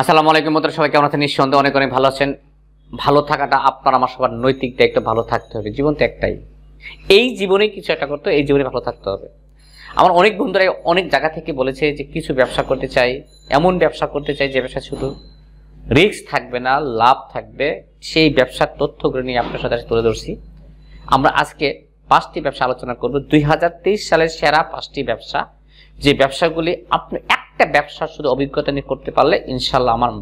আসসালামু আলাইকুম মতো সবাই কেমন আছেন নিঃসন্দেহে অনেক অনেক ভালো আছেন ভালো থাকাটা আপনার আমার সবার নৈতিক দায়িত্ব ভালো থাকতে হবে জীবন তো একটাই এই জীবনে কিছু একটা করতে এই জীবনে ভালো থাকতে হবে আমার অনেক বন্ধুরাই অনেক জায়গা থেকে বলেছে যে কিছু ব্যবসা করতে চাই এমন ব্যবসা করতে চাই যে ব্যবসা শুধু রিস্ক থাকবে না লাভ থাকবে সেই ব্যবসার তথ্যগুলো নিয়ে আপনার সাথে তুলে ধরছি আমরা আজকে পাঁচটি ব্যবসা আলোচনা করব দুই সালের সেরা পাঁচটি ব্যবসা যে ব্যবসাগুলি আপনি এক একটা ব্যবসার শুধু অভিজ্ঞতা নিয়ে করতে পারলে ইনশাল্লাহ আমার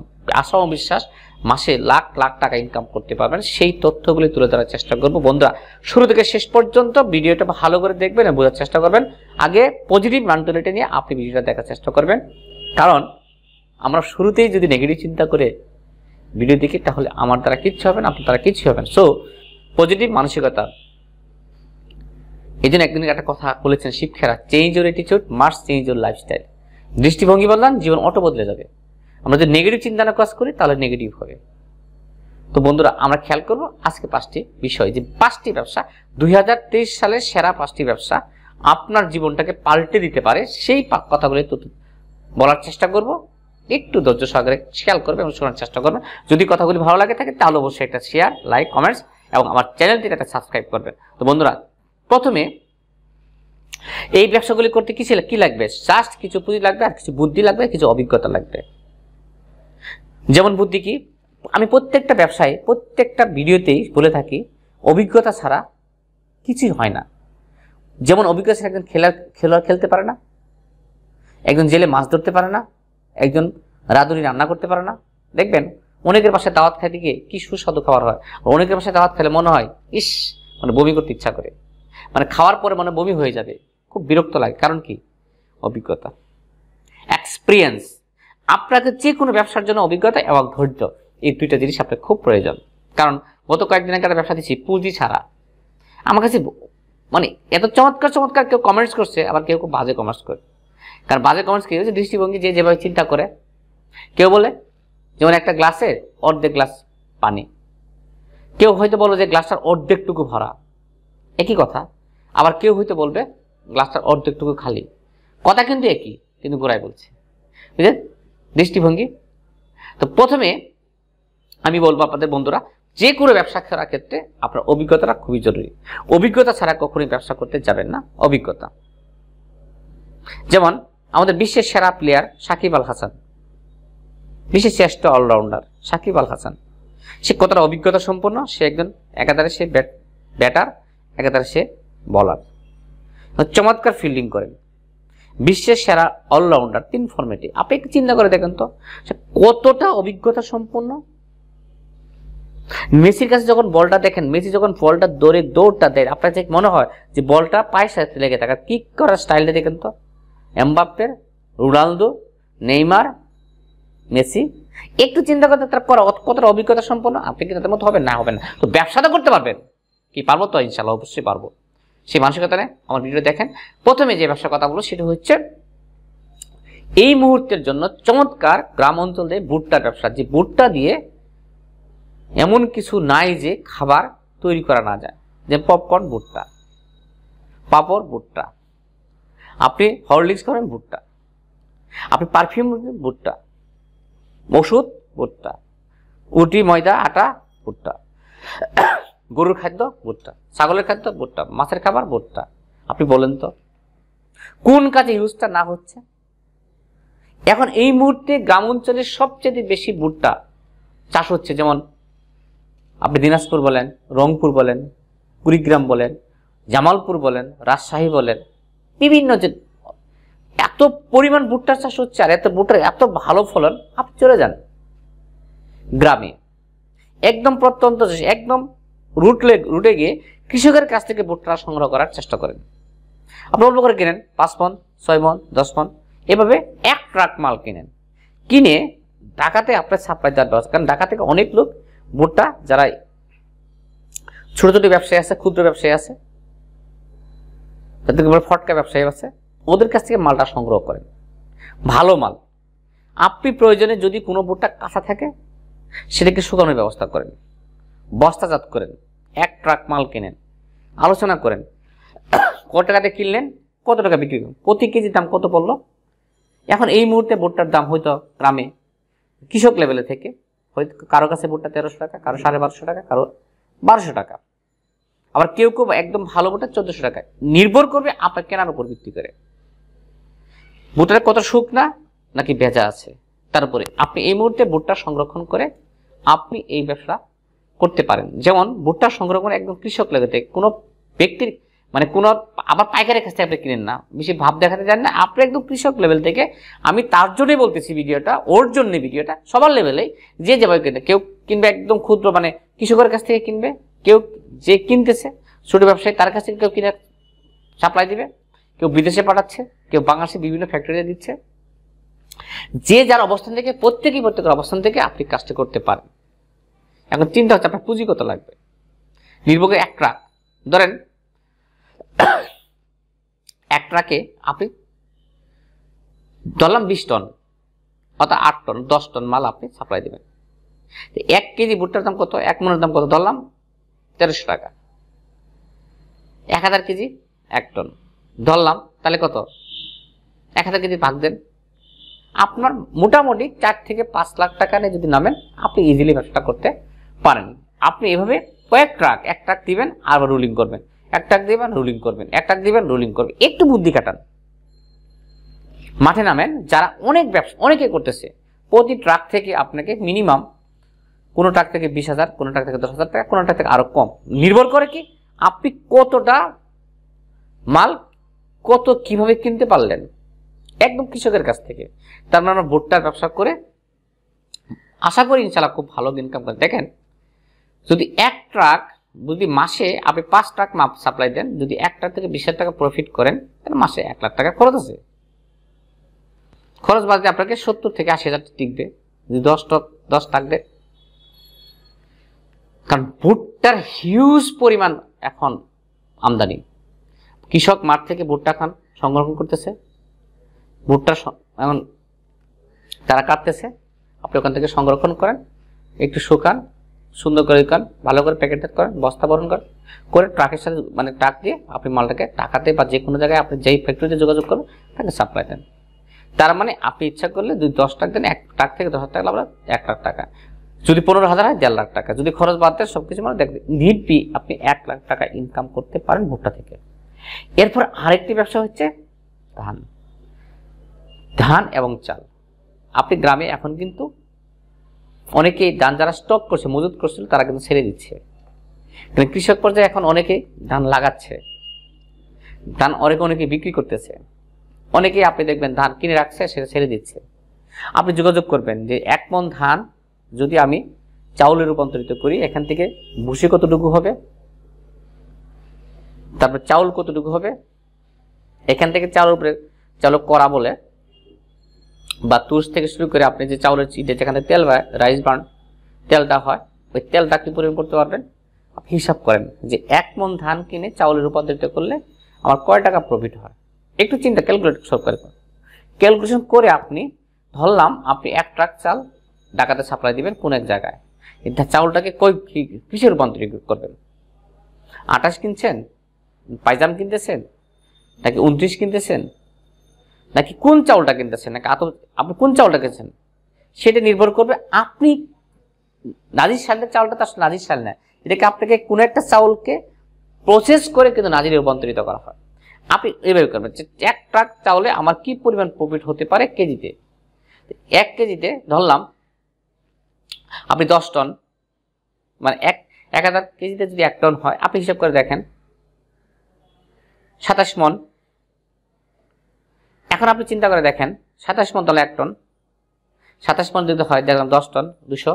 আশা ও বিশ্বাস মাসে লাখ লাখ টাকা ইনকাম করতে পারবেন সেই তথ্যগুলি তুলে ধরার চেষ্টা করব বন্ধুরা শুরু থেকে শেষ পর্যন্ত ভিডিওটা ভালো করে দেখবেন এবং বোঝার চেষ্টা করবেন আগে পজিটিভ মেন্টালিটি নিয়ে আপনি ভিডিওটা দেখার চেষ্টা করবেন কারণ আমরা শুরুতেই যদি নেগেটিভ চিন্তা করে ভিডিও দেখি তাহলে আমার দ্বারা কিচ্ছু হবে না আপনার দ্বারা কিচ্ছু হবে না সো পজিটিভ মানসিকতা এই জন্য একদিন একটা কথা বলেছেন শিক্ষারা চেঞ্জ ইউর অ্যাটিচিউড মার্স চেঞ্জ ইউর লাইফস্টাইল দৃষ্টিভঙ্গি বললাম জীবন অটো বদলে যাবে আমরা যদি নেগেটিভ চিন্তানা কাজ করি তাহলে নেগেটিভ হবে তো বন্ধুরা আমরা খেয়াল করব আজকে পাঁচটি বিষয় যে পাঁচটি ব্যবসা দুই সালের সেরা পাঁচটি ব্যবসা আপনার জীবনটাকে পাল্টে দিতে পারে সেই কথাগুলি তো বলার চেষ্টা করব একটু ধৈর্য সহকারে খেয়াল করবে এবং শোনার চেষ্টা করবেন যদি কথাগুলি ভালো লাগে থাকে তাহলে অবশ্যই একটা শেয়ার লাইক কমেন্টস এবং আমার চ্যানেলটিকে একটা সাবস্ক্রাইব করবেন তো বন্ধুরা প্রথমে এই ব্যবসাগুলি করতে কিছু কি লাগবে জাস্ট কিছু পুঁজি লাগবে আর কিছু বুদ্ধি লাগবে কিছু অভিজ্ঞতা লাগবে যেমন বুদ্ধি কি আমি প্রত্যেকটা ব্যবসায় প্রত্যেকটা ভিডিওতেই বলে থাকি অভিজ্ঞতা ছাড়া কিছুই হয় না যেমন অভিজ্ঞতা ছাড়া একজন খেলার খেলোয়াড় খেলতে পারে না একজন জেলে মাছ ধরতে পারে না একজন রাঁধুনি রান্না করতে পারে না দেখবেন অনেকের পাশে দাওয়াত খাইতে গিয়ে কি সুস্বাদু খাবার হয় অনেকের পাশে দাওয়াত খেলে মনে হয় ইস মানে বমি করতে ইচ্ছা করে মানে খাওয়ার পরে মানে বমি হয়ে যাবে খুব বিরক্ত লাগে কারণ কি অভিজ্ঞতা এক্সপিরিয়েন্স আপনাদের যে কোনো ব্যবসার জন্য অভিজ্ঞতা এবং ধৈর্য এই দুইটা জিনিস আপনার খুব প্রয়োজন কারণ গত কয়েকদিন আগে ব্যবসা দিচ্ছি পুঁজি ছাড়া আমার কাছে মানে এত চমৎকার চমৎকার কেউ কমেন্টস করছে আবার কেউ খুব বাজে কমেন্টস করে কারণ বাজে কমেন্টস কি হচ্ছে দৃষ্টিভঙ্গি যে যেভাবে চিন্তা করে কেউ বলে যেমন একটা গ্লাসে অর্ধেক গ্লাস পানি কেউ হয়তো বলবে যে গ্লাসটার অর্ধেকটুকু ভরা একই কথা আবার কেউ হয়তো বলবে গ্লাসটার অর্ধেকটুকু খালি কথা কিন্তু একই কিন্তু গোড়ায় বলছে বুঝলেন দৃষ্টিভঙ্গি তো প্রথমে আমি বলবো আপনাদের বন্ধুরা যে কোনো ব্যবসা করার ক্ষেত্রে আপনার অভিজ্ঞতাটা খুবই জরুরি অভিজ্ঞতা ছাড়া কখনোই ব্যবসা করতে যাবেন না অভিজ্ঞতা যেমন আমাদের বিশ্বের সেরা প্লেয়ার সাকিব আল হাসান বিশ্বের শ্রেষ্ঠ অলরাউন্ডার সাকিব আল হাসান সে কতটা অভিজ্ঞতা সম্পন্ন সে একজন একাধারে সে ব্যাটার একাধারে সে বলার চমৎকার ফিল্ডিং করেন বিশ্বের সেরা অলরাউন্ডার তিন ফর্মেটে আপনি একটু চিন্তা করে দেখেন তো কতটা অভিজ্ঞতা সম্পন্ন মেসির কাছে যখন বলটা দেখেন মেসি যখন বলটা দৌড়ে দৌড়টা দেয় আপনার ঠিক মনে হয় যে বলটা পায়ের সাথে লেগে থাকা কিক করার স্টাইলটা দেখেন তো এমবাপের রোনালদো নেইমার মেসি একটু চিন্তা করতে তার করা কতটা অভিজ্ঞতা সম্পন্ন আপনি কি তাদের মতো হবেন না হবে না তো ব্যবসাটা করতে পারবেন কি পারবো তো ইনশাল্লাহ অবশ্যই পারবো সেই মানসিকতা আমার ভিডিও দেখেন প্রথমে যে ব্যবসার কথা বলো সেটা হচ্ছে এই মুহূর্তের জন্য চমৎকার গ্রাম অঞ্চলে ভুট্টার ব্যবসা যে ভুট্টা দিয়ে এমন কিছু নাই যে খাবার তৈরি করা না যায় যে পপকর্ন ভুট্টা পাপড় ভুট্টা আপনি হরলিক্স করেন ভুট্টা আপনি পারফিউম ভুট্টা ওষুধ ভুট্টা উটি ময়দা আটা ভুট্টা গরুর খাদ্য ভুট্টা ছাগলের খাদ্য ভুট্টা মাছের খাবার ভুট্টা আপনি বলেন তো কোন কাজে ইউজটা না হচ্ছে এখন এই মুহূর্তে গ্রাম অঞ্চলে সবচেয়ে বেশি ভুট্টা চাষ হচ্ছে যেমন আপনি দিনাজপুর বলেন রংপুর বলেন কুড়িগ্রাম বলেন জামালপুর বলেন রাজশাহী বলেন বিভিন্ন যে এত পরিমাণ ভুট্টার চাষ হচ্ছে আর এত ভুট্টার এত ভালো ফলন আপনি চলে যান গ্রামে একদম প্রত্যন্ত একদম রুটলে রুটে গিয়ে কৃষকের কাছ থেকে ভুট্টা সংগ্রহ করার চেষ্টা করেন আপনি অল্প করে কেনেন পাঁচ পন ছয় মন দশ পন এভাবে এক ট্রাক মাল কিনেন কিনে ঢাকাতে আপনার সাপ্লাই দেওয়ার ব্যবস্থা কারণ ঢাকা থেকে অনেক লোক ভুট্টা যারা ছোটো ছোটো ব্যবসায়ী আছে ক্ষুদ্র ব্যবসায়ী আছে যাদেরকে বলে ফটকা ব্যবসায়ী আছে ওদের কাছ থেকে মালটা সংগ্রহ করেন ভালো মাল আপনি প্রয়োজনে যদি কোনো ভুট্টা কাঁচা থাকে সেটাকে শুকানোর ব্যবস্থা করেন বস্তাজাত করেন এক ট্রাক মাল কেনেন আলোচনা করেন কত টাকাতে কিনলেন কত টাকা বিক্রি করেন প্রতি কেজির দাম কত পড়লো এখন এই মুহূর্তে ভুট্টার দাম হয়তো গ্রামে কৃষক লেভেলে থেকে হয়তো কারো কাছে ভুট্টা তেরোশো টাকা কারো সাড়ে বারোশো টাকা কারো বারোশো টাকা আবার কেউ কেউ একদম ভালো ভুট্টা চোদ্দশো টাকা নির্ভর করবে আপনার কেনার উপর ভিত্তি করে ভুট্টার কত না নাকি ভেজা আছে তারপরে আপনি এই মুহূর্তে ভুট্টা সংরক্ষণ করে আপনি এই ব্যবসা করতে পারেন যেমন ভুট্টা সংগ্রহ করে একদম কৃষক লেগেতে কোনো ব্যক্তির মানে কোনো আবার পাইকারের কাছ থেকে আপনি কিনেন না বেশি ভাব দেখাতে চান না আপনি একদম কৃষক লেভেল থেকে আমি তার জন্যই বলতেছি ভিডিওটা ওর জন্যে ভিডিওটা সবার লেভেলেই যে যেভাবে কিনতে কেউ কিনবে একদম ক্ষুদ্র মানে কৃষকের কাছ থেকে কিনবে কেউ যে কিনতেছে ছোটো ব্যবসায়ী তার কাছ থেকে কেউ কিনে সাপ্লাই দিবে কেউ বিদেশে পাঠাচ্ছে কেউ বাংলাদেশে বিভিন্ন ফ্যাক্টরিতে দিচ্ছে যে যার অবস্থান থেকে প্রত্যেকেই প্রত্যেকের অবস্থান থেকে আপনি কাজটা করতে পারেন এখন চিন্তা হচ্ছে আপনার পুঁজি কত লাগবে নির্ভোগের এক ট্রাক ধরেন এক ট্রাকে আপনি ধরলাম বিশ টন অর্থাৎ আট টন দশ টন মাল আপনি সাপ্লাই দেবেন এক কেজি ভুট্টার দাম কত এক মনের দাম কত ধরলাম তেরোশো টাকা এক হাজার কেজি এক টন ধরলাম তাহলে কত এক হাজার কেজি ভাগ দেন আপনার মোটামুটি চার থেকে পাঁচ লাখ টাকা নিয়ে যদি নামেন আপনি ইজিলি ব্যবসাটা করতে পারেন আপনি এভাবে কয়েক ট্রাক এক ট্রাক দিবেন আবার রুলিং করবেন এক ট্রাক দিবেন রুলিং করবেন এক ট্রাক দিবেন রুলিং করবেন একটু বুদ্ধি কাটান মাঠে নামেন যারা অনেক ব্যবসা অনেকে করতেছে প্রতি ট্রাক থেকে আপনাকে মিনিমাম কোনো ট্রাক থেকে বিশ হাজার কোনো ট্রাক থেকে দশ হাজার টাকা কোনো ট্রাক থেকে আরও কম নির্ভর করে কি আপনি কতটা মাল কত কিভাবে কিনতে পারলেন একদম কৃষকের কাছ থেকে তার মানে আমরা ভুট্টার ব্যবসা করে আশা করি ইনশাল্লাহ খুব ভালো ইনকাম করে দেখেন যদি এক ট্রাক যদি মাসে আপনি পাঁচ ট্রাক মাপ সাপ্লাই দেন যদি এক ট্রাক থেকে বিশ টাকা প্রফিট করেন তাহলে মাসে এক লাখ টাকা খরচ আছে খরচ বাদে আপনাকে সত্তর থেকে আশি হাজার টিকবে যদি দশ টক দশ থাকবে কারণ ভুট্টার হিউজ পরিমাণ এখন আমদানি কৃষক মাঠ থেকে ভুট্টা খান সংরক্ষণ করতেছে ভুট্টা এমন তারা কাটতেছে আপনি ওখান থেকে সংরক্ষণ করেন একটু শুকান সুন্দর করে করেন ভালো করে প্যাকেট করেন বস্তা বরণ করেন করে ট্রাকের সাথে মানে ট্রাক দিয়ে আপনি মালটাকে টাকাতে বা যে কোনো জায়গায় আপনি যেই ফ্যাক্টরিতে যোগাযোগ করবেন তাকে সাপ্লাই দেন তার মানে আপনি ইচ্ছা করলে যদি দশ টাকা দেন এক ট্রাক থেকে দশ টাকা লাভ এক লাখ টাকা যদি পনেরো হাজার হয় দেড় লাখ টাকা যদি খরচ বাদ দেয় সব কিছু মানে দেখবেন নিট আপনি এক লাখ টাকা ইনকাম করতে পারেন ভুট্টা থেকে এরপর আরেকটি ব্যবসা হচ্ছে ধান ধান এবং চাল আপনি গ্রামে এখন কিন্তু অনেকে ধান যারা স্টক করছে মজুত করছিল তারা কিন্তু ছেড়ে দিচ্ছে কিন্তু কৃষক পর্যায়ে এখন অনেকে ধান লাগাচ্ছে ধান অনেকে অনেকে বিক্রি করতেছে অনেকে আপনি দেখবেন ধান কিনে রাখছে সেটা ছেড়ে দিচ্ছে আপনি যোগাযোগ করবেন যে এক মন ধান যদি আমি চাউলে রূপান্তরিত করি এখান থেকে ভুসি কতটুকু হবে তারপর চাউল কতটুকু হবে এখান থেকে চাউল উপরে চাউল করা বলে বা তুষ থেকে শুরু করে আপনি যে চাউলের চিটে যেখানে তেল রাইস বার্ন তেলটা হয় ওই তেলটা আপনি পরিমাণ করতে পারবেন আপনি হিসাব করেন যে এক মন ধান কিনে চাউলে রূপান্তরিত করলে আমার কয় টাকা প্রফিট হয় একটু চিন্তা ক্যালকুলেট সরকার করেন ক্যালকুলেশন করে আপনি ধরলাম আপনি এক ট্রাক চাল ডাকাতে সাপ্লাই দিবেন কোন এক জায়গায় চাউলটাকে কই কিসে রূপান্তরিত করবেন আটাশ কিনছেন পাইজাম কিনতেছেন নাকি উনত্রিশ কিনতেছেন নাকি কোন চাউলটা কিনতেছেন নাকি আত আপনি কোন চাউলটা কিনছেন সেটা নির্ভর করবে আপনি নাজির সালের চাউলটা তো আসলে নাজির সাল না এটাকে আপনাকে কোনো একটা চাউলকে প্রসেস করে কিন্তু নাজিরে রূপান্তরিত করা হয় আপনি এভাবে করবেন যে এক ট্রাক চাউলে আমার কি পরিমাণ প্রফিট হতে পারে কেজিতে এক কেজিতে ধরলাম আপনি দশ টন মানে এক এক হাজার কেজিতে যদি এক টন হয় আপনি হিসাব করে দেখেন সাতাশ মন এখন আপনি চিন্তা করে দেখেন সাতাশ মন এক টন সাতাশ মন যদি হয় দেখলাম দশ টন দুশো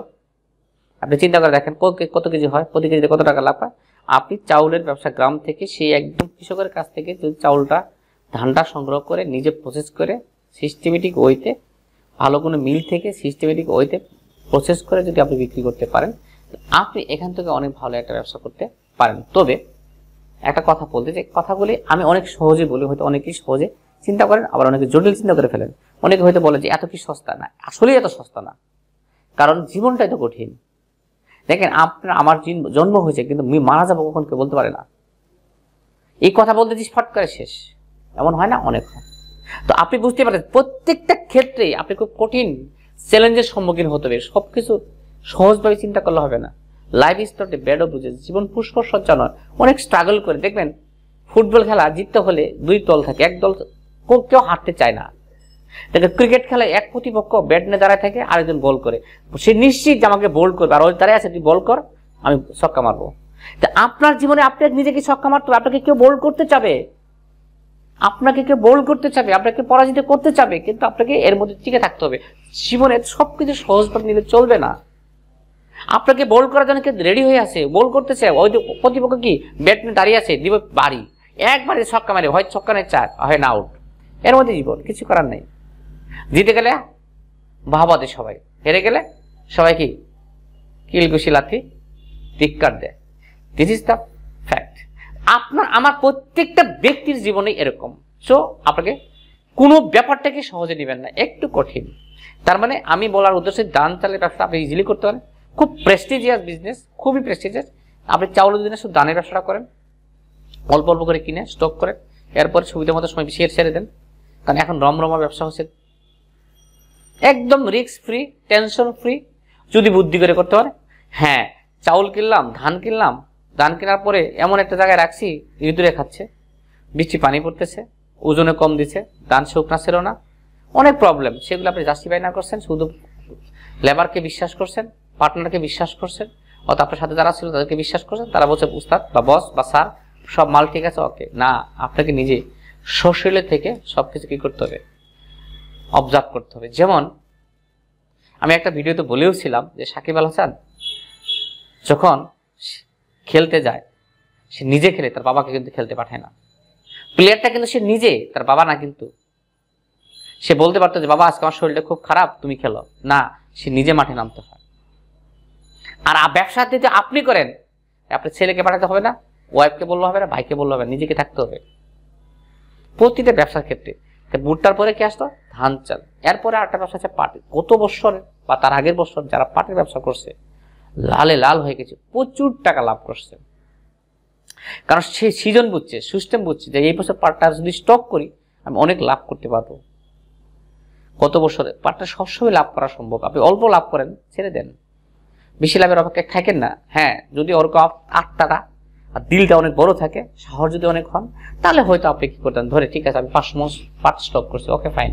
আপনি চিন্তা করে দেখেন কত কেজি হয় প্রতি কেজিতে কত টাকা লাভ হয় আপনি চাউলের ব্যবসা গ্রাম থেকে সেই একদম কৃষকের কাছ থেকে যদি চাউলটা ধানটা সংগ্রহ করে নিজে প্রসেস করে সিস্টেমেটিক ওইতে ভালো কোনো মিল থেকে সিস্টেমেটিক ওইতে প্রসেস করে যদি আপনি বিক্রি করতে পারেন আপনি এখান থেকে অনেক ভালো একটা ব্যবসা করতে পারেন তবে একটা কথা বলতে যে কথাগুলি আমি অনেক সহজে বলি হয়তো অনেকেই সহজে চিন্তা করেন আবার অনেকে জটিল চিন্তা করে ফেলেন অনেকে হয়তো বলে যে এত কি সস্তা না আসলেই এত সস্তা না কারণ জীবনটাই তো কঠিন দেখেন আপনার আমার জন্ম হয়েছে কিন্তু আমি মারা যাবো কখন কেউ বলতে পারে না এই কথা বলতে যে ফট করে শেষ এমন হয় না অনেক হয় তো আপনি বুঝতে পারেন প্রত্যেকটা ক্ষেত্রে আপনি খুব কঠিন চ্যালেঞ্জের সম্মুখীন হতে হবে সব কিছু সহজভাবে চিন্তা করলে হবে না লাইফ ব্যাড ব্যাডও বুঝে জীবন পুষ্প সজ্জা নয় অনেক স্ট্রাগল করে দেখবেন ফুটবল খেলা জিততে হলে দুই দল থাকে এক দল কেউ হাঁটতে চায় না দেখেন ক্রিকেট খেলায় এক প্রতিপক্ষ ব্যাট নিয়ে দাঁড়ায় থাকে আরেকজন বল করে সে নিশ্চিত যে আমাকে বোল্ড করবে আর ওই দাঁড়ায় আছে তুই বল কর আমি ছক্কা মারবো তা আপনার জীবনে আপনি নিজেকে ছক্কা মারতে হবে আপনাকে কেউ বোল্ড করতে চাবে আপনাকে কেউ বোল্ড করতে চাবে আপনাকে পরাজিত করতে চাবে কিন্তু আপনাকে এর মধ্যে টিকে থাকতে হবে জীবনে সব কিছু সহজভাবে নিলে চলবে না আপনাকে বল করার জন্য রেডি হয়ে আছে করতে করতেছে ওই প্রতিপক্ষ কি ব্যাট নিয়ে দাঁড়িয়ে আছে দিব বাড়ি একবারে ছক্কা মারে হয় ছক্কা নেই চার হয় না আউট এর মধ্যে জীবন কিছু করার নেই জিতে গেলে ভাবা দেয় সবাই হেরে গেলে সবাই কি কিলকুশি লাথি ধিক্কার দেয় দিস ইজ দ্য ফ্যাক্ট আপনার আমার প্রত্যেকটা ব্যক্তির জীবনে এরকম সো আপনাকে কোনো ব্যাপারটাকে সহজে নেবেন না একটু কঠিন তার মানে আমি বলার উদ্দেশ্যে দান চালের ব্যবসা আপনি ইজিলি করতে পারেন খুব প্রেস্টিজিয়াস বিজনেস খুবই প্রেস্টিজিয়াস আপনি চাউল দিনে শুধু দানের ব্যবসাটা করেন অল্প অল্প করে কিনে স্টক করেন এরপরে সুবিধা মতো সময় শেয়ার ছেড়ে দেন কারণ এখন রমরমা ব্যবসা হচ্ছে একদম রিক্স ফ্রি টেনশন ফ্রি যদি বুদ্ধি করে করতে পারে হ্যাঁ চাউল কিনলাম ধান কিনলাম ধান কেনার পরে এমন একটা জায়গায় রাখছি ইঁদুরে খাচ্ছে বৃষ্টি পানি পড়তেছে ওজনে কম দিছে ধান শুকনা ছিল না অনেক প্রবলেম সেগুলো আপনি জাস্টিফাই না করছেন শুধু লেবারকে বিশ্বাস করছেন পার্টনারকে বিশ্বাস করছেন অত আপনার সাথে যারা ছিল তাদেরকে বিশ্বাস করছেন তারা বলছে উস্তাদ বা বস বা স্যার সব মাল ঠিক আছে ওকে না আপনাকে নিজে সশীলে থেকে সব কিছু কী করতে হবে অবজার্ভ করতে হবে যেমন আমি একটা ভিডিওতে বলেও ছিলাম যে সাকিব আল হাসান যখন খেলতে যায় সে নিজে খেলে তার বাবাকে কিন্তু খেলতে পাঠায় না প্লেয়ারটা কিন্তু সে নিজে তার বাবা না কিন্তু সে বলতে পারতো যে বাবা আজকে আমার শরীরটা খুব খারাপ তুমি খেলো না সে নিজে মাঠে নামতে হয় আর ব্যবসা যদি আপনি করেন আপনার ছেলেকে পাঠাতে হবে না ওয়াইফকে বললে হবে না ভাইকে বললে হবে নিজেকে থাকতে হবে প্রতিটা ব্যবসার ক্ষেত্রে ভুট্টার পরে কি আসতো ধান চাল এরপরে আরেকটা ব্যবসা আছে পাটের গত বছর বা তার আগের বছর যারা পাটের ব্যবসা করছে লালে লাল হয়ে গেছে প্রচুর টাকা লাভ করছে কারণ সে সিজন বুঝছে সিস্টেম বুঝছে যে এই বছর পাটটা যদি স্টক করি আমি অনেক লাভ করতে পারবো গত বছরে পাটটা সবসময় লাভ করা সম্ভব আপনি অল্প লাভ করেন ছেড়ে দেন বেশি লাভের অপেক্ষায় থাকেন না হ্যাঁ যদি ওরকম আট টাকা আর দিলটা অনেক বড় থাকে শহর যদি অনেক হন তাহলে হয়তো আপনি কি করতেন ধরে ঠিক আছে আমি পাঁচ মাস পাঁচ স্টক করছি ওকে ফাইন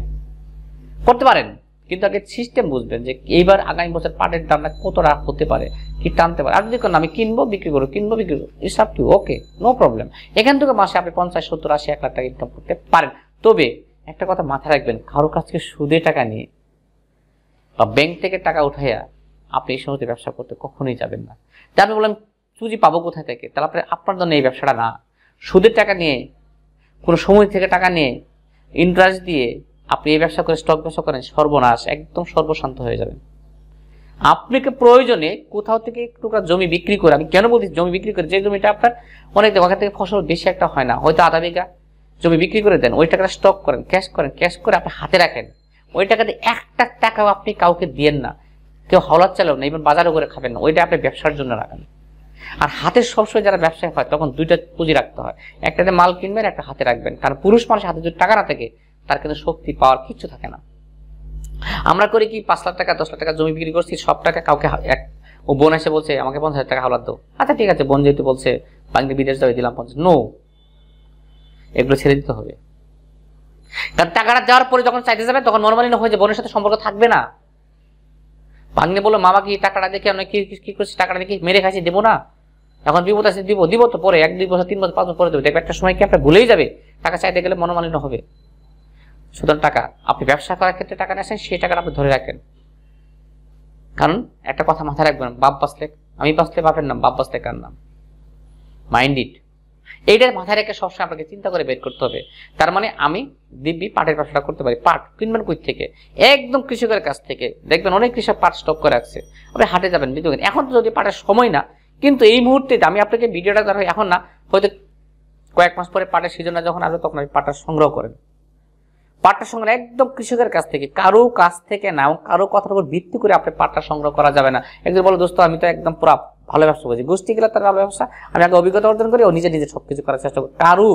করতে পারেন কিন্তু আগে সিস্টেম বুঝবেন যে এইবার আগামী বছর পাটের দামটা কত হতে পারে কি টানতে পারে আর যদি কোন আমি কিনবো বিক্রি করবো কিনবো বিক্রি করবো হিসাব কি ওকে নো প্রবলেম এখান থেকে মাসে আপনি পঞ্চাশ সত্তর আশি এক লাখ টাকা ইনকাম করতে পারেন তবে একটা কথা মাথায় রাখবেন কারোর কাছ থেকে সুদে টাকা নিয়ে বা ব্যাংক থেকে টাকা উঠাইয়া আপনি এই সমস্ত ব্যবসা করতে কখনোই যাবেন না তারপরে মানে বললাম পুঁজি পাবো কোথায় থেকে তাহলে আপনার আপনার জন্য এই ব্যবসাটা না সুদের টাকা নিয়ে কোনো সময় থেকে টাকা নিয়ে ইন্টারেস্ট দিয়ে আপনি এই ব্যবসা করে স্টক ব্যবসা করেন সর্বনাশ একদম সর্বশান্ত হয়ে যাবেন আপনাকে প্রয়োজনে কোথাও থেকে টুকরা জমি বিক্রি করে আমি কেন বলছি জমি বিক্রি করে যে জমিটা আপনার অনেক ওখান থেকে ফসল বেশি একটা হয় না হয়তো আধা বিঘা জমি বিক্রি করে দেন ওই টাকাটা স্টক করেন ক্যাশ করেন ক্যাশ করে আপনি হাতে রাখেন ওই টাকাতে একটা টাকাও আপনি কাউকে দিয়েন না কেউ হাওলার চালাও না ইভেন বাজারও করে খাবেন না ওইটা আপনি ব্যবসার জন্য রাখেন আর হাতে সবসময় যারা ব্যবসায় হয় তখন দুইটা পুঁজি রাখতে হয় একটাতে মাল কিনবেন একটা হাতে রাখবেন কারণ পুরুষ মানুষ হাতে যদি টাকা না থাকে তার কিন্তু শক্তি পাওয়ার কিচ্ছু থাকে না আমরা করি কি পাঁচ লাখ টাকা দশ লাখ টাকা জমি বিক্রি করছি সব টাকা কাউকে এক ও বোন এসে বলছে আমাকে পঞ্চাশ হাজার টাকা হাওলার দাও আচ্ছা ঠিক আছে বোন যেহেতু বলছে বাংলি বিদেশ যাবে দিলাম পঞ্চাশ নো এগুলো ছেড়ে দিতে হবে কারণ টাকাটা দেওয়ার পরে যখন চাইতে যাবে তখন নর্মালি না হয়ে যে বোনের সাথে সম্পর্ক থাকবে না ভাগ্নে বললো মামা কি টাকাটা দেখে আমি কি কি করছি টাকাটা দেখে মেরে খাইছি দেবো না এখন বিপদ আছে দিব দিব তো পরে এক দুই বছর তিন বছর পাঁচ বছর পরে দেবো দেখবে একটা সময় কি আপনার ভুলেই যাবে টাকা চাইতে গেলে মনোমালিন্য হবে সুতরাং টাকা আপনি ব্যবসা করার ক্ষেত্রে টাকা নিয়েছেন সেই টাকাটা আপনি ধরে রাখেন কারণ একটা কথা মাথায় রাখবেন বাপ বাঁচলে আমি বাঁচলে বাপের নাম বাপ বাঁচলে কার নাম মাইন্ড ইট এইটার মাথায় রেখে সবসময় আপনাকে চিন্তা করে বের করতে হবে তার মানে আমি দিব্যি পাটের ব্যবসাটা করতে পারি পাট কিনবেন কই থেকে একদম কৃষকের কাছ থেকে দেখবেন অনেক কৃষক পাট স্টক করে রাখছে আপনি হাটে যাবেন বিদ্যুৎ এখন তো যদি পাটের সময় না কিন্তু এই মুহূর্তে আমি আপনাকে ভিডিওটা ধরো এখন না হয়তো কয়েক মাস পরে পাটের সিজনটা যখন আসবে তখন আপনি পাটটা সংগ্রহ করেন পাটটা সংগ্রহ একদম কৃষকের কাছ থেকে কারো কাছ থেকে না কারো কথার উপর ভিত্তি করে আপনি পাটটা সংগ্রহ করা যাবে না একজন বলো দোস্ত আমি তো একদম প্রাপ্ত ভালো ব্যবসা করছে গোষ্ঠী গেলে তার ভালো ব্যবসা আমি আগে অভিজ্ঞতা অর্জন করি ও নিজে নিজে সব কিছু করার চেষ্টা করি কারু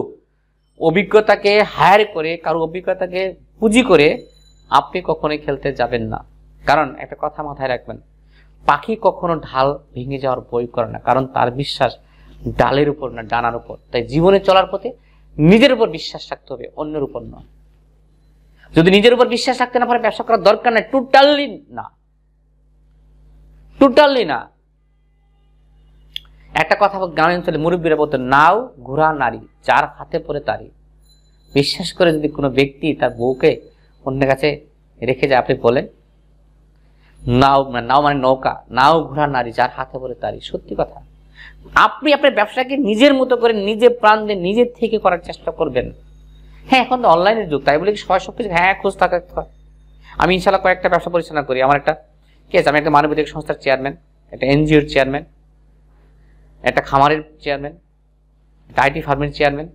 অভিজ্ঞতাকে হায়ার করে কারো অভিজ্ঞতাকে পুঁজি করে আপনি কখনোই খেলতে যাবেন না কারণ একটা কথা মাথায় রাখবেন পাখি কখনো ঢাল ভেঙে যাওয়ার বই করে না কারণ তার বিশ্বাস ডালের উপর না ডানার উপর তাই জীবনে চলার পথে নিজের উপর বিশ্বাস রাখতে হবে অন্যের উপর নয় যদি নিজের উপর বিশ্বাস রাখতে না পারে ব্যবসা করার দরকার নাই টোটালি না টোটালি না একটা কথা গ্রামীণ অঞ্চলে মুরব্বীরা বলতো নাও ঘোরা নারী যার হাতে পরে তারি বিশ্বাস করে যদি কোনো ব্যক্তি তার বউকে অন্যের কাছে রেখে যায় আপনি বলেন নাও মানে নাও মানে নৌকা নাও ঘোরা নারী যার হাতে পরে তারি সত্যি কথা আপনি আপনার ব্যবসাকে নিজের মতো করে নিজে প্রাণ দিয়ে নিজের থেকে করার চেষ্টা করবেন হ্যাঁ এখন তো অনলাইনের যুগ তাই বলে সবাই সব কিছু হ্যাঁ খোঁজ থাকা আমি ইনশাল্লাহ কয়েকটা ব্যবসা পরিচালনা করি আমার একটা কি আছে আমি একটা মানবিক সংস্থার চেয়ারম্যান একটা এনজিওর চেয়ারম্যান একটা খামারের চেয়ারম্যান একটা আইটি ফার্মের চেয়ারম্যান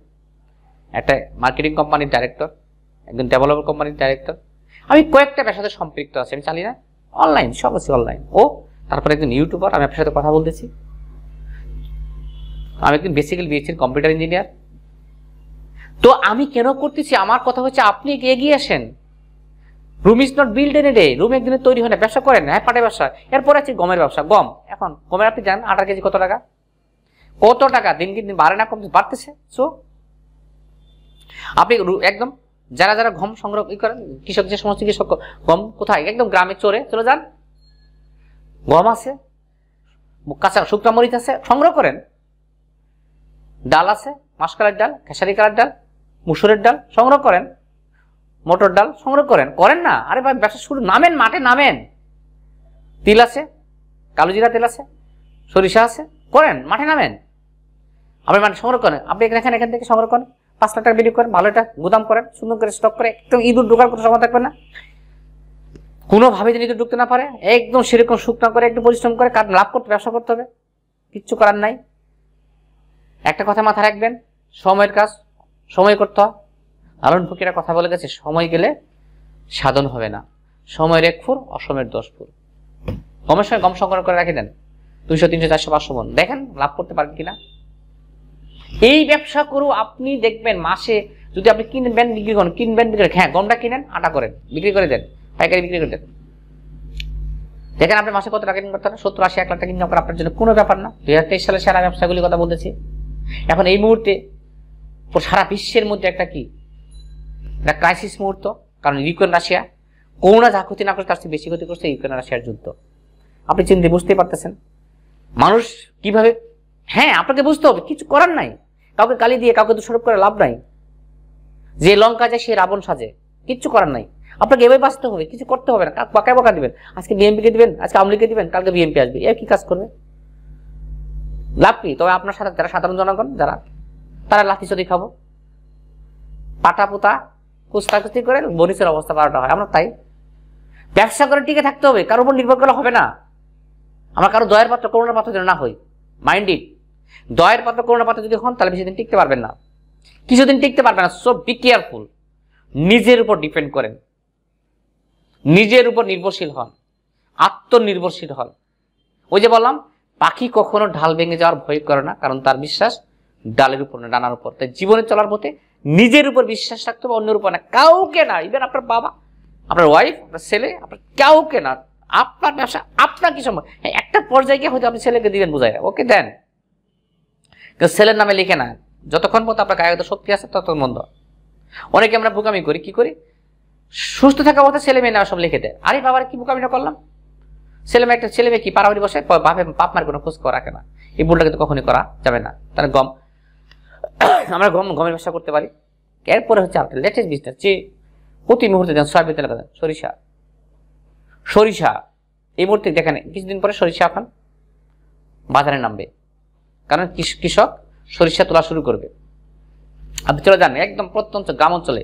একটা মার্কেটিং কোম্পানির ডাইরেক্টর একজন ডেভেলপার কোম্পানির ডাইরেক্টর আমি কয়েকটা পেশাতে সম্পৃক্ত আছি আমি চালি না অনলাইন সব আছে অনলাইন ও তারপরে একজন ইউটিউবার আমি আপনার সাথে কথা বলতেছি আমি একজন বেসিক্যালি বিএসসি কম্পিউটার ইঞ্জিনিয়ার তো আমি কেন করতেছি আমার কথা হচ্ছে আপনি এগিয়ে আসেন room is not build in a day room একদিনে তৈরি হয় না ব্যবসা করেন হ্যাঁ পাটে ব্যবসা এরপরে আছে গমের ব্যবসা গম এখন গমের আপনি জানেন আটার কেজি কত টাকা কত টাকা দিনকে দিন বাড়ে না কমতে বাড়তেছে সো আপনি একদম যারা যারা গম সংগ্রহ করেন কৃষক যে সমস্ত কৃষক গম কোথায় একদম গ্রামে চড়ে চলে যান গম আছে কাঁচা শুকনা মরিচ আছে সংগ্রহ করেন ডাল আছে কালার ডাল খেসারি কালার ডাল মুসুরের ডাল সংগ্রহ করেন মটর ডাল সংগ্রহ করেন করেন না আরে ভাই ব্যবসা শুরু নামেন মাঠে নামেন তিল আছে কালোজিরা তেল আছে সরিষা আছে করেন মাঠে নামেন আপনি মানে সংরক্ষণ করেন আপনি এখানে এখান থেকে সংরক্ষণ পাঁচ লাখ টাকা বিনিয়োগ করেন ভালো এটা গুদাম করেন সুন্দর করে স্টক করে একদম ইঁদুর ঢোকার কোনো সময় থাকবে না কোনোভাবে যদি ইঁদুর ঢুকতে না পারে একদম সেরকম শুকনা করে একটু পরিশ্রম করে কারণ লাভ করতে ব্যবসা করতে হবে কিচ্ছু করার নাই একটা কথা মাথায় রাখবেন সময়ের কাজ সময় করতে হয় লালন ফকিরা কথা বলে গেছে সময় গেলে সাধন হবে না সময়ের এক ফুর অসমের দশ ফুর গমের সময় গম সংগ্রহ করে রাখে দেন দুইশো তিনশো চারশো পাঁচশো মন দেখেন লাভ করতে পারবেন কিনা এই ব্যবসা করো আপনি দেখবেন মাসে যদি আপনি কিনবেন বিক্রি করেন কিনবেন বিক্রি হ্যাঁ গমটা কিনেন আটা করেন বিক্রি করে দেন পাইকারি বিক্রি করে দেন দেখেন আপনি মাসে কত টাকা ইনকাম করতে সত্তর আশি এক লাখ টাকা ইনকাম করা আপনার জন্য কোনো ব্যাপার না দুই হাজার তেইশ সালে সেরা ব্যবসাগুলির কথা বলতেছি এখন এই মুহূর্তে সারা বিশ্বের মধ্যে একটা কি একটা ক্রাইসিস মুহূর্ত কারণ ইউক্রেন রাশিয়া করোনা যা ক্ষতি না করছে তার চেয়ে বেশি ক্ষতি করছে ইউক্রেন রাশিয়ার যুদ্ধ আপনি চিন্তা বুঝতেই পারতেছেন মানুষ কিভাবে হ্যাঁ আপনাকে বুঝতে হবে কিছু করার নাই কাউকে গালি দিয়ে কাউকে দোষারোপ করে লাভ নাই যে লঙ্কা যায় সে রাবণ সাজে কিচ্ছু করার নাই আপনাকে এভাবে বাঁচতে হবে কিছু করতে হবে না বাঁকা বাঁকা দিবেন আজকে বিএমপিকে দিবেন আজকে আমলিকে দিবেন কালকে বিএমপি আসবে এর কি কাজ করবে লাভ কি তবে আপনার সাথে যারা সাধারণ জনগণ যারা তারা লাঠি চড়ি খাবো পাটা পোতা কুস্তাকুস্তি করে বনিসের অবস্থা বারোটা হয় আমরা তাই ব্যবসা করে টিকে থাকতে হবে কারোর উপর নির্ভর করা হবে না আমার কারো দয়ের পাত্র করোনার পাত্র যেন না হই মাইন্ডেড দয়ের পাত্র করোনা পাত্র যদি হন তাহলে বেশি দিন টিকতে পারবেন না কিছুদিন টিকতে পারবেন না সো বি কেয়ারফুল নিজের উপর ডিপেন্ড করেন নিজের উপর নির্ভরশীল হন আত্মনির্ভরশীল হন ওই যে বললাম পাখি কখনো ঢাল ভেঙে যাওয়ার ভয় করে না কারণ তার বিশ্বাস ডালের উপর না ডানার উপর তাই জীবনে চলার পথে নিজের উপর বিশ্বাস রাখতে হবে অন্যের উপর না কাউকে না ইভেন আপনার বাবা আপনার ওয়াইফ আপনার ছেলে আপনার কাউকে না আপনার ব্যবসা আপনার কি সম্ভব একটা পর্যায়ে গিয়ে হয়তো আপনি ছেলেকে দিবেন বোঝায় ওকে দেন কিন্তু ছেলের নামে লিখে না যতক্ষণ পর্যন্ত আপনার গায়ে শক্তি আছে তত মন্দ অনেকে আমরা বোকামি করি কি করি সুস্থ থাকা অবস্থা ছেলে মেয়ে নেওয়া সব লিখে দেয় আরে বাবার কি বোকামিটা করলাম ছেলে মেয়ে একটা ছেলে মেয়ে কি পারাবারি বসে বাপে বাপ মার কোনো খোঁজ করা কেনা এই ভুলটা কিন্তু কখনই করা যাবে না তাহলে গম আমরা গম গমের ব্যবসা করতে পারি এরপরে হচ্ছে আপনার লেটেস্ট বিজনেস যে প্রতি মুহূর্তে যেন সয়াবিন তেল সরিষা সরিষা এই মুহূর্তে দেখেন কিছুদিন পরে সরিষা আপনার বাজারে নামবে কারণ কৃষক সরিষা তোলা শুরু করবে আপনি চলে যান একদম প্রত্যন্ত গ্রাম অঞ্চলে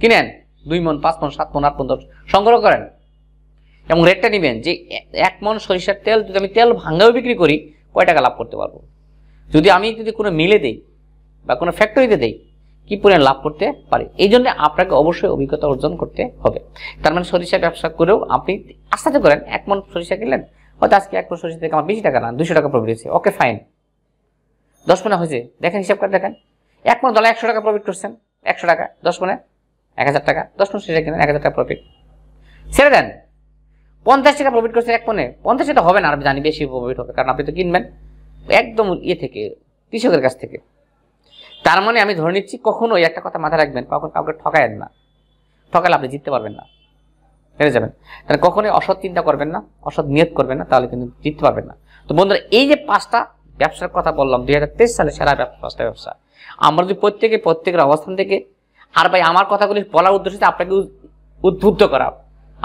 কিনেন দুই মন পাঁচ মন সাত মন আট মন দশ সংগ্রহ করেন এবং রেটটা নেবেন যে এক মন সরিষার তেল যদি আমি তেল ভাঙ্গাও বিক্রি করি কয় টাকা লাভ করতে পারবো যদি আমি যদি কোনো মিলে দেই বা কোনো ফ্যাক্টরিতে দেই কি পরিমাণ লাভ করতে পারে এই জন্য আপনাকে অবশ্যই অভিজ্ঞতা অর্জন করতে হবে তার মানে সরিষা ব্যবসা করেও আপনি আস্তে করেন এক মন সরিষা কিনলেন হয়তো আজকে এক মন সরিষা থেকে আমার বেশি টাকা না দুশো টাকা প্রফিট হয়েছে ওকে ফাইন দশ মনে হয়েছে দেখেন হিসাব করে দেখেন এক মনে দলে একশো টাকা প্রফিট করছেন একশো টাকা দশ মনে এক হাজার টাকা দশ মনে সেটা কিনেন এক হাজার টাকা প্রফিট ছেড়ে দেন পঞ্চাশ টাকা প্রফিট করছেন এক মনে পঞ্চাশে তো হবে না আমি জানি বেশি প্রফিট হবে কারণ আপনি তো কিনবেন একদম ইয়ে থেকে কৃষকের কাছ থেকে তার মানে আমি ধরে নিচ্ছি ওই একটা কথা মাথায় রাখবেন কখন কাউকে ঠকায়েন না ঠকালে আপনি জিততে পারবেন না হেরে যাবেন তাহলে কখনোই অসৎ চিন্তা করবেন না অসৎ নিয়োগ করবেন না তাহলে কিন্তু জিততে পারবেন না তো বন্ধুরা এই যে পাঁচটা ব্যবসার কথা বললাম দুই সালে সেরা ব্যবসা ব্যবসা আমরা যদি প্রত্যেকে প্রত্যেকের অবস্থান থেকে আর ভাই আমার কথাগুলি বলার উদ্দেশ্যে আপনাকে উদ্বুদ্ধ করা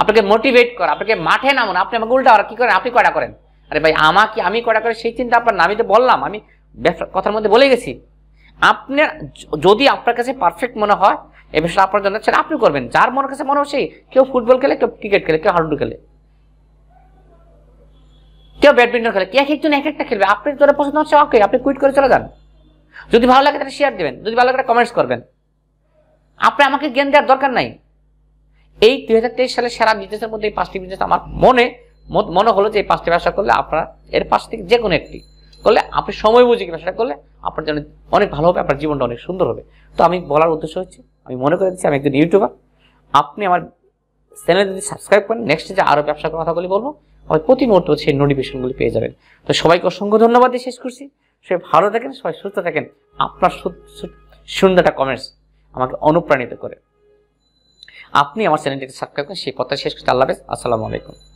আপনাকে মোটিভেট করা আপনাকে মাঠে নামুন আপনি আমাকে উল্টা কি কী করেন আপনি কয়টা করেন আরে ভাই আমাকে আমি কয়টা করে সেই চিন্তা আপনার নামই তো বললাম আমি ব্যবসার কথার মধ্যে বলে গেছি আপনার যদি আপনার কাছে পারফেক্ট মনে হয় এ বিষয়ে আপনার জন্য আপনি করবেন যার মনের কাছে মনে হয় সেই কেউ ফুটবল খেলে কেউ ক্রিকেট খেলে কেউ হাডুডু খেলে কেউ ব্যাডমিন্টন খেলে কে একজন এক একটা খেলবে আপনি তোর পছন্দ হচ্ছে ওকে আপনি কুইট করে চলে যান যদি ভালো লাগে তাহলে শেয়ার দেবেন যদি ভালো লাগে কমেন্টস করবেন আপনি আমাকে জ্ঞান দেওয়ার দরকার নাই এই দুই হাজার তেইশ সালে সেরা বিজনেসের মধ্যে এই পাঁচটি বিজনেস আমার মনে মনে হলো যে এই পাঁচটি ব্যবসা করলে আপনারা এর পাঁচ থেকে যে কোনো একটি করলে আপনি সময় বুঝে ব্যবসাটা করলে আপনার জন্য অনেক ভালো হবে আপনার জীবনটা অনেক সুন্দর হবে তো আমি বলার উদ্দেশ্য হচ্ছে আমি মনে করে দিচ্ছি আমি একজন ইউটিউবার আপনি আমার চ্যানেল যদি সাবস্ক্রাইব করেন নেক্সট যে আরও ব্যবসা কথা কথাগুলি বলবো প্রতি মুহূর্তে সেই নোটিফিকেশনগুলি পেয়ে যাবেন তো সবাইকে অসংখ্য ধন্যবাদ দিয়ে শেষ করছি সবাই ভালো থাকেন সবাই সুস্থ থাকেন আপনার সুন্দরটা কমেন্টস আমাকে অনুপ্রাণিত করে আপনি আমার চ্যানেলটিকে সাবস্ক্রাইব করেন সেই কথা শেষ করছি আল্লাহ হাফেজ আসসালামু আলাইকুম